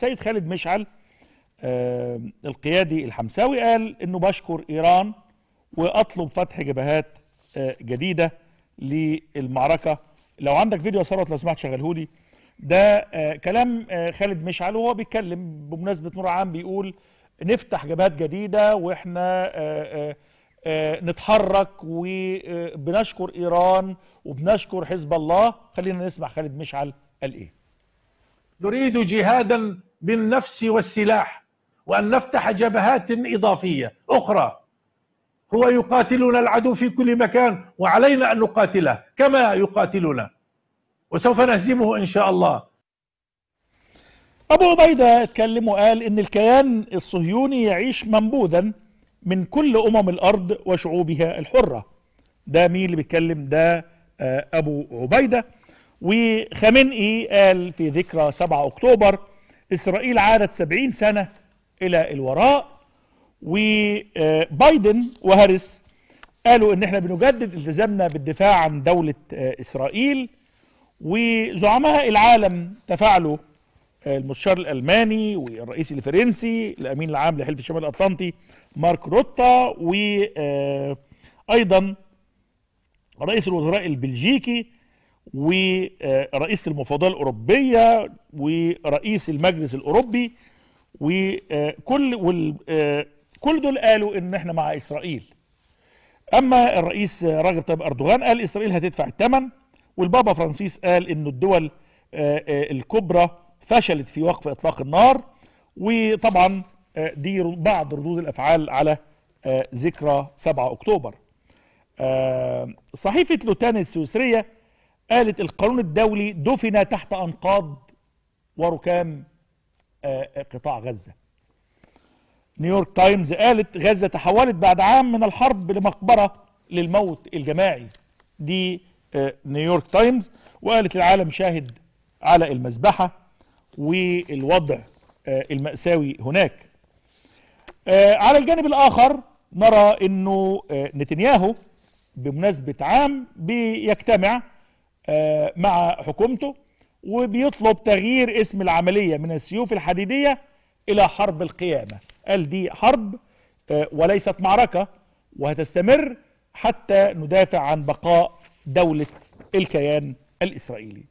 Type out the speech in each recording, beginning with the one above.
سيد خالد مشعل آه القيادي الحمساوي قال انه بشكر ايران واطلب فتح جبهات آه جديده للمعركه لو عندك فيديو يا ثروت لو سمحت شغلهولي ده آه كلام آه، خالد مشعل وهو بيتكلم بمناسبه نور عام بيقول نفتح جبهات جديده واحنا آه، آه، نتحرك وبنشكر ايران وبنشكر حزب الله خلينا نسمع خالد مشعل قال ايه نريد جهادا بالنفس والسلاح وأن نفتح جبهات إضافية أخرى هو يقاتلنا العدو في كل مكان وعلينا أن نقاتله كما يقاتلنا وسوف نهزمه إن شاء الله أبو عبيدة اتكلم وقال إن الكيان الصهيوني يعيش منبوذا من كل أمم الأرض وشعوبها الحرة ده مين اللي بيتكلم ده آه، أبو عبيدة وخامنئي قال في ذكرى 7 أكتوبر إسرائيل عادت سبعين سنة إلى الوراء وبايدن وهارس قالوا إن إحنا بنجدد التزامنا بالدفاع عن دولة آه، إسرائيل وزعماء العالم تفاعلوا آه، المستشار الالماني والرئيس الفرنسي الامين العام لحلف الشمال الاطلنطي مارك روتا و آه، ايضا رئيس الوزراء البلجيكي ورئيس المفوضيه الاوروبيه ورئيس المجلس الاوروبي وكل آه، كل دول قالوا ان احنا مع اسرائيل اما الرئيس رجب طيب اردوغان قال اسرائيل هتدفع الثمن والبابا فرانسيس قال ان الدول آه، آه، الكبرى فشلت في وقف اطلاق النار وطبعا دي بعض ردود الافعال على ذكرى 7 اكتوبر صحيفه لوتان السويسريه قالت القانون الدولي دفن تحت أنقاض وركام آه، آه، قطاع غزة نيويورك تايمز قالت غزة تحولت بعد عام من الحرب لمقبرة للموت الجماعي دي آه، نيويورك تايمز وقالت العالم شاهد على المذبحة والوضع المأساوي هناك على الجانب الآخر نرى أنه نتنياهو بمناسبة عام بيجتمع آه، مع حكومته وبيطلب تغيير اسم العملية من السيوف الحديدية إلى حرب القيامة قال دي حرب آه، وليست معركة وهتستمر حتى ندافع عن بقاء دولة الكيان الإسرائيلي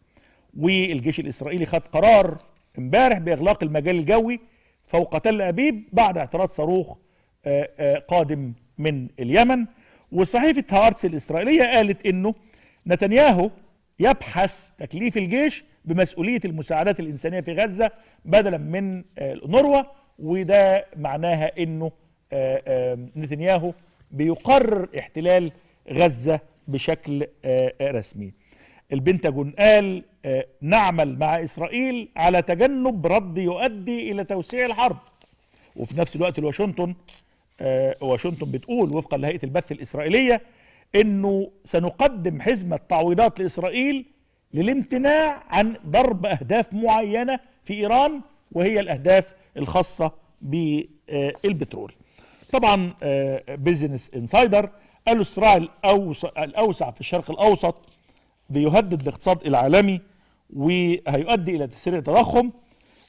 والجيش الإسرائيلي خد قرار امبارح بإغلاق المجال الجوي فوق تل أبيب بعد اعتراض صاروخ آه، قادم من اليمن وصحيفة هارتس الإسرائيلية قالت إنه نتنياهو يبحث تكليف الجيش بمسؤولية المساعدات الإنسانية في غزة بدلا من آه، نروة وده معناها أنه آه، نتنياهو بيقرر احتلال غزة بشكل آه، رسمي البنتاجون قال نعمل مع إسرائيل على تجنب رد يؤدي إلى توسيع الحرب وفي نفس الوقت الواشنطن واشنطن بتقول وفقا لهيئة البث الإسرائيلية انه سنقدم حزمة تعويضات لاسرائيل للامتناع عن ضرب اهداف معينة في ايران وهي الاهداف الخاصة بالبترول طبعا بيزنس انسايدر قالوا الصراع الاوسع في الشرق الاوسط بيهدد الاقتصاد العالمي وهيؤدي الى تسريع تضخم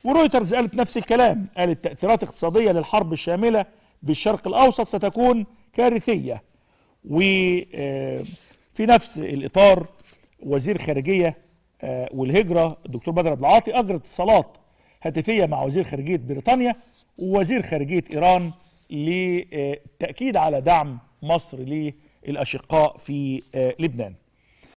ورويترز قالت نفس الكلام قالت تاثيرات اقتصاديه للحرب الشامله بالشرق الاوسط ستكون كارثيه وفي آه، نفس الإطار وزير خارجية آه، والهجرة الدكتور بدر عبد العاطي أجرى اتصالات هاتفية مع وزير خارجية بريطانيا ووزير خارجية إيران للتأكيد على دعم مصر للأشقاء في آه، لبنان